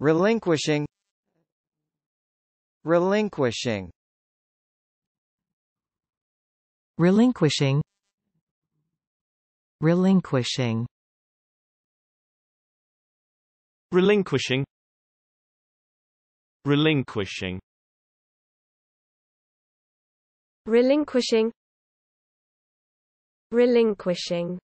relinquishing relinquishing relinquishing relinquishing relinquishing relinquishing relinquishing relinquishing